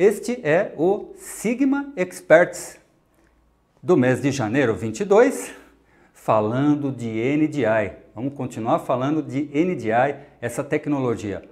Este é o Sigma Experts do mês de janeiro 22, falando de NDI. Vamos continuar falando de NDI, essa tecnologia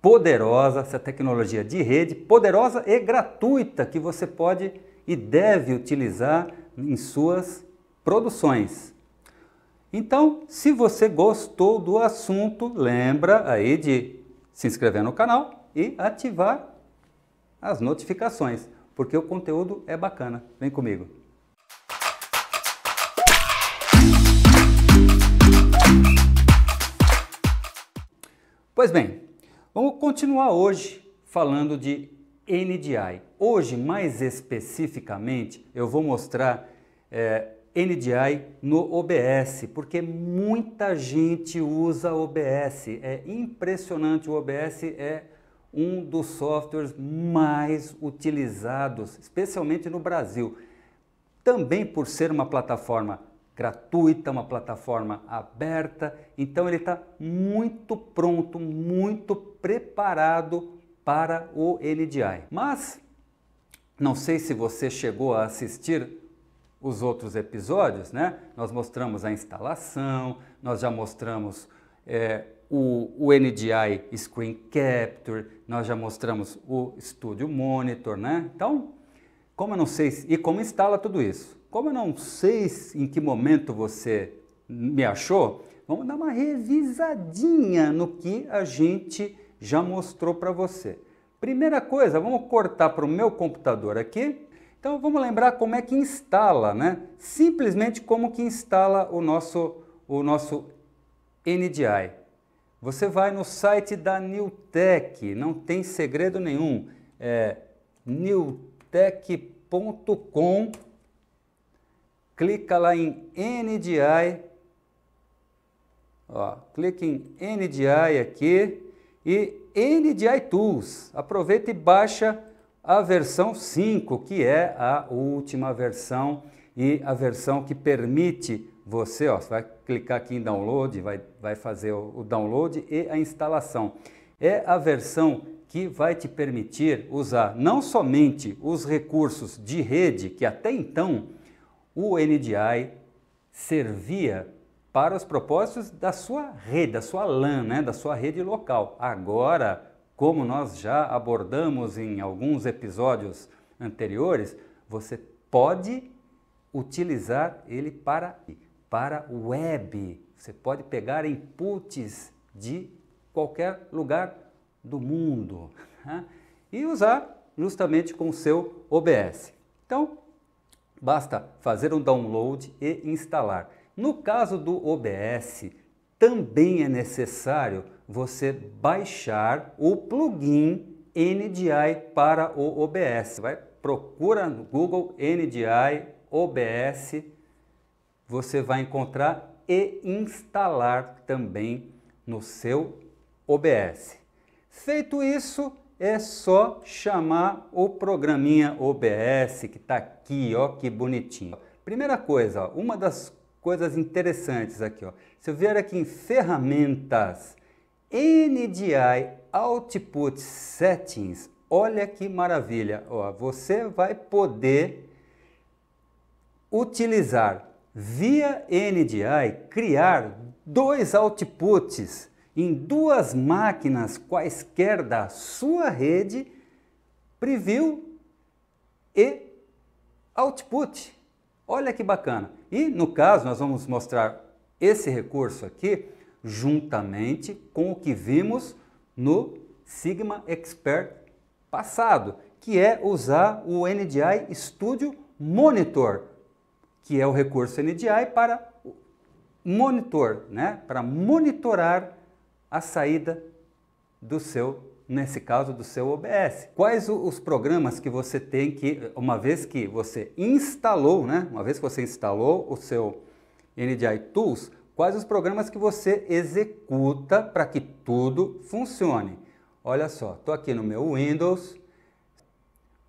poderosa, essa tecnologia de rede poderosa e gratuita que você pode e deve utilizar em suas produções. Então, se você gostou do assunto, lembra aí de se inscrever no canal e ativar as notificações, porque o conteúdo é bacana. Vem comigo! Pois bem, vamos continuar hoje falando de NDI. Hoje, mais especificamente, eu vou mostrar é, eh, NDI no OBS, porque muita gente usa OBS. É impressionante, o OBS é um dos softwares mais utilizados, especialmente no Brasil. Também por ser uma plataforma gratuita, uma plataforma aberta, então ele está muito pronto, muito preparado para o NDI. Mas não sei se você chegou a assistir os outros episódios, né? Nós mostramos a instalação, nós já mostramos é, o, o NDI Screen Capture, nós já mostramos o Studio Monitor, né? Então, como eu não sei, se, e como instala tudo isso? Como eu não sei em que momento você me achou, vamos dar uma revisadinha no que a gente já mostrou para você. Primeira coisa, vamos cortar para o meu computador aqui. Então vamos lembrar como é que instala, né? Simplesmente como que instala o nosso, o nosso NDI. Você vai no site da Newtek, não tem segredo nenhum. É newtech.com, Clica lá em NDI. Ó, clica em NDI aqui e NDI Tools. Aproveita e baixa a versão 5, que é a última versão e a versão que permite você, ó, você vai clicar aqui em download, vai, vai fazer o, o download e a instalação. É a versão que vai te permitir usar não somente os recursos de rede que até então o NDI servia para os propósitos da sua rede, da sua LAN, né, da sua rede local. Agora, como nós já abordamos em alguns episódios anteriores, você pode utilizar ele para para web. Você pode pegar inputs de qualquer lugar do mundo né? e usar justamente com o seu OBS. Então, basta fazer um download e instalar. No caso do OBS, também é necessário você baixar o plugin NDI para o OBS. Vai, procura no Google NDI OBS você vai encontrar e instalar também no seu OBS. Feito isso, é só chamar o programinha OBS que está aqui, ó, que bonitinho. Primeira coisa, ó, uma das coisas interessantes aqui, ó. Se eu vier aqui em ferramentas, NDI Output Settings, olha que maravilha, ó, você vai poder utilizar Via NDI, criar dois outputs em duas máquinas quaisquer da sua rede, preview e output. Olha que bacana. E no caso, nós vamos mostrar esse recurso aqui juntamente com o que vimos no Sigma Expert passado, que é usar o NDI Studio Monitor que é o recurso NDI, para monitor, né? para monitorar a saída do seu, nesse caso, do seu OBS. Quais os programas que você tem que, uma vez que você instalou, né? uma vez que você instalou o seu NDI Tools, quais os programas que você executa para que tudo funcione? Olha só, estou aqui no meu Windows.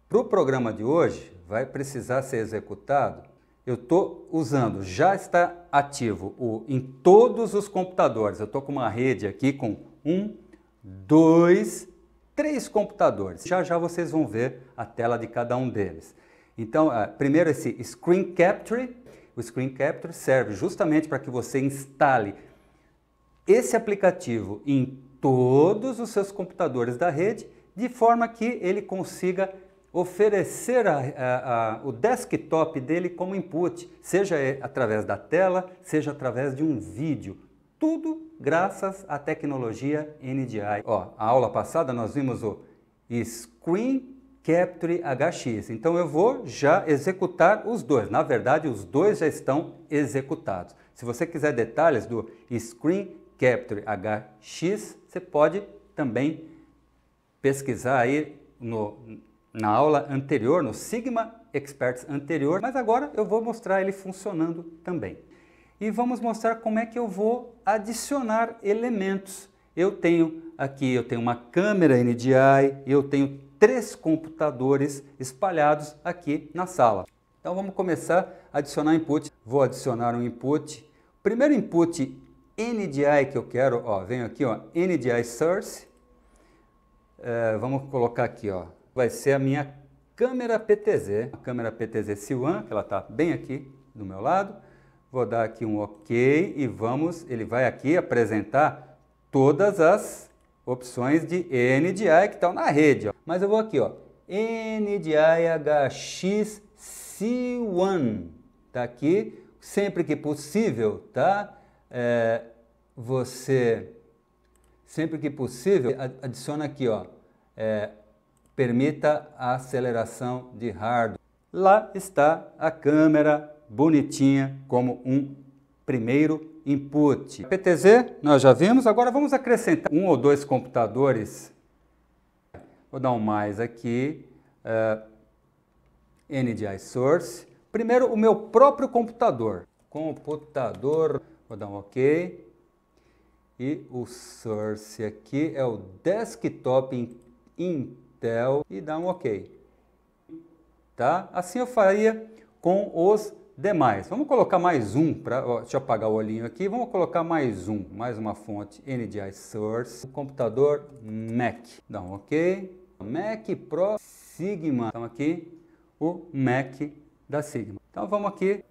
Para o programa de hoje, vai precisar ser executado eu estou usando, já está ativo o, em todos os computadores. Eu estou com uma rede aqui com um, dois, três computadores. Já já vocês vão ver a tela de cada um deles. Então, é, primeiro esse Screen Capture. O Screen Capture serve justamente para que você instale esse aplicativo em todos os seus computadores da rede, de forma que ele consiga oferecer a, a, a, o desktop dele como input, seja através da tela, seja através de um vídeo. Tudo graças à tecnologia NDI. Ó, a aula passada nós vimos o Screen Capture HX. Então eu vou já executar os dois. Na verdade, os dois já estão executados. Se você quiser detalhes do Screen Capture HX, você pode também pesquisar aí no na aula anterior, no Sigma Experts anterior, mas agora eu vou mostrar ele funcionando também. E vamos mostrar como é que eu vou adicionar elementos. Eu tenho aqui, eu tenho uma câmera NDI, eu tenho três computadores espalhados aqui na sala. Então vamos começar a adicionar input. Vou adicionar um input. Primeiro input NDI que eu quero, ó, venho aqui, ó, NDI source. É, vamos colocar aqui, ó, vai ser a minha câmera PTZ, a câmera PTZ C1, que ela está bem aqui do meu lado. Vou dar aqui um OK e vamos, ele vai aqui apresentar todas as opções de NDI que estão na rede. Ó. Mas eu vou aqui, ó, NDIHX C1, tá aqui. Sempre que possível, tá? É, você, sempre que possível, adiciona aqui, ó, é, permita a aceleração de hardware. Lá está a câmera bonitinha como um primeiro input. PTZ nós já vimos, agora vamos acrescentar um ou dois computadores. Vou dar um mais aqui, uh, eh, NDI Source. Primeiro o meu próprio computador. Computador, vou dar um OK. E o source aqui é o desktop in, in e dá um OK. Tá? Assim eu faria com os demais. Vamos colocar mais um, pra, ó, deixa eu apagar o olhinho aqui, vamos colocar mais um, mais uma fonte NDI Source, computador Mac. Dá um OK. Mac Pro Sigma. Então aqui o Mac da Sigma. Então vamos aqui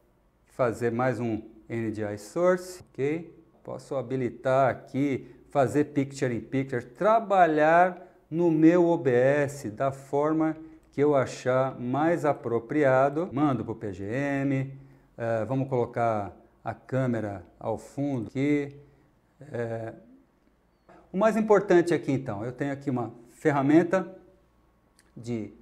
fazer mais um NDI Source, OK? Posso habilitar aqui, fazer picture in picture, trabalhar no meu OBS da forma que eu achar mais apropriado. Mando para o PGM, é, eh, vamos colocar a câmera ao fundo aqui. É... O mais importante aqui então, eu tenho aqui uma ferramenta de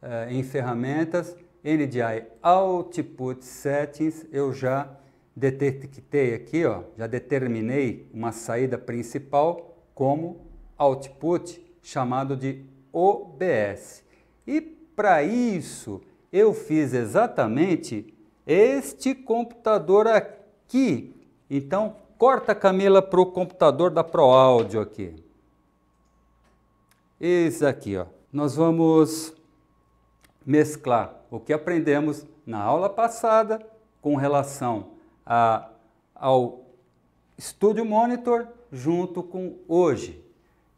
é, em ferramentas, NDI Output Settings, eu já detectei aqui, ó, já determinei uma saída principal como output chamado de OBS. E para isso eu fiz exatamente este computador aqui. Então corta Camila para o computador da ProAudio aqui. Esse aqui, ó. Nós vamos mesclar o que aprendemos na aula passada com relação a, ao Studio Monitor junto com hoje.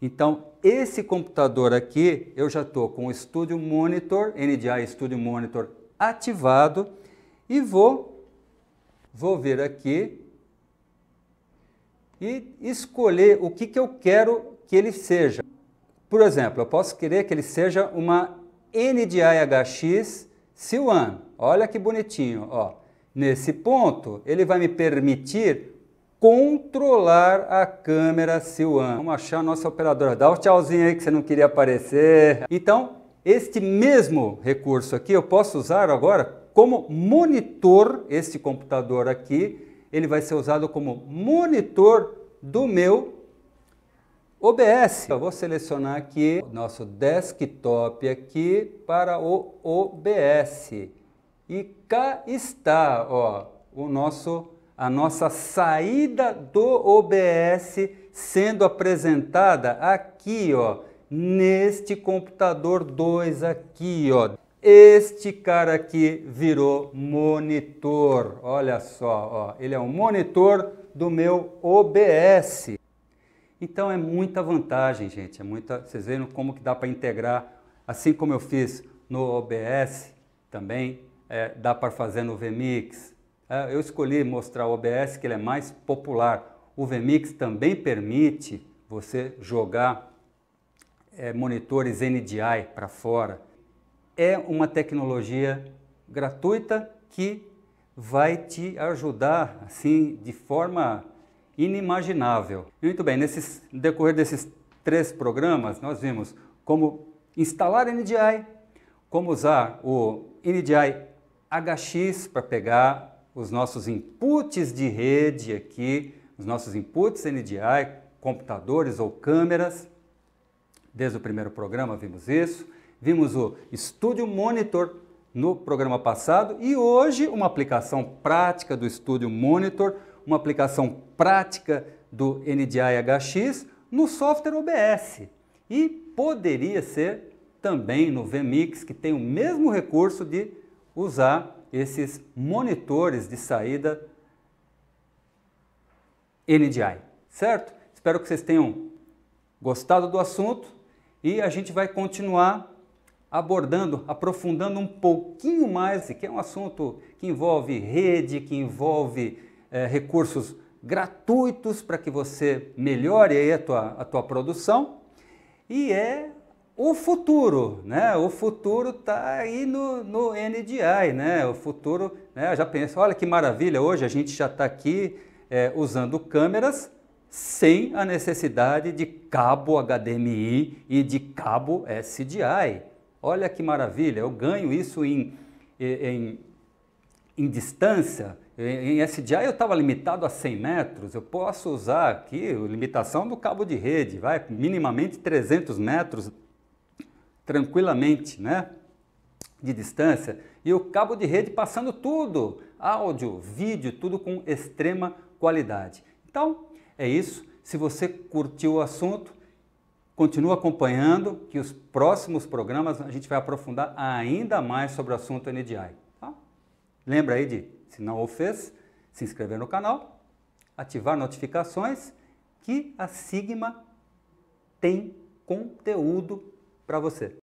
Então, esse computador aqui, eu já estou com o Studio Monitor, NDI Studio Monitor ativado e vou, vou vir aqui e escolher o que, que eu quero que ele seja. Por exemplo, eu posso querer que ele seja uma HX C1. Olha que bonitinho, ó. Nesse ponto, ele vai me permitir controlar a câmera Silwan. Vamos achar a nossa operadora. Dá um tchauzinho aí que você não queria aparecer. Então, este mesmo recurso aqui eu posso usar agora como monitor. Este computador aqui, ele vai ser usado como monitor do meu OBS. Eu vou selecionar aqui o nosso desktop aqui para o OBS. E cá está, ó, o nosso a nossa saída do OBS sendo apresentada aqui, ó, neste computador 2 aqui, ó. Este cara aqui virou monitor. Olha só, ó, ele é um monitor do meu OBS. Então é muita vantagem, gente. É muita. Vocês viram como que dá para integrar, assim como eu fiz no OBS, também é, dá para fazer no VMix, é, eu escolhi mostrar o OBS, que ele é mais popular. O VMix também permite você jogar é, monitores NDI para fora. É uma tecnologia gratuita que vai te ajudar assim de forma inimaginável. Muito bem, nesses no decorrer desses três programas nós vimos como instalar NDI, como usar o NDI HX para pegar os nossos inputs de rede aqui, os nossos inputs NDI, computadores ou câmeras. Desde o primeiro programa vimos isso. Vimos o Studio Monitor no programa passado e hoje uma aplicação prática do Studio Monitor, uma aplicação prática do NDI-HX no software OBS. E poderia ser também no vMix, que tem o mesmo recurso de usar esses monitores de saída NDI, certo? Espero que vocês tenham gostado do assunto e a gente vai continuar abordando, aprofundando um pouquinho mais, que é um assunto que envolve rede, que envolve é, recursos gratuitos para que você melhore a tua, a tua produção e é o futuro, né? O futuro está aí no, no NDI, né? O futuro, né? Eu já penso, olha que maravilha, hoje a gente já está aqui é, usando câmeras sem a necessidade de cabo HDMI e de cabo SDI. Olha que maravilha, eu ganho isso em, em, em distância. Em, em SDI eu estava limitado a 100 metros, eu posso usar aqui limitação do cabo de rede, vai minimamente 300 metros tranquilamente, né? De distância. E o cabo de rede passando tudo, áudio, vídeo, tudo com extrema qualidade. Então, é isso. Se você curtiu o assunto, continua acompanhando que os próximos programas a gente vai aprofundar ainda mais sobre o assunto NDI. Tá? Lembra aí de, se não o fez, se inscrever no canal, ativar notificações que a Sigma tem conteúdo para você.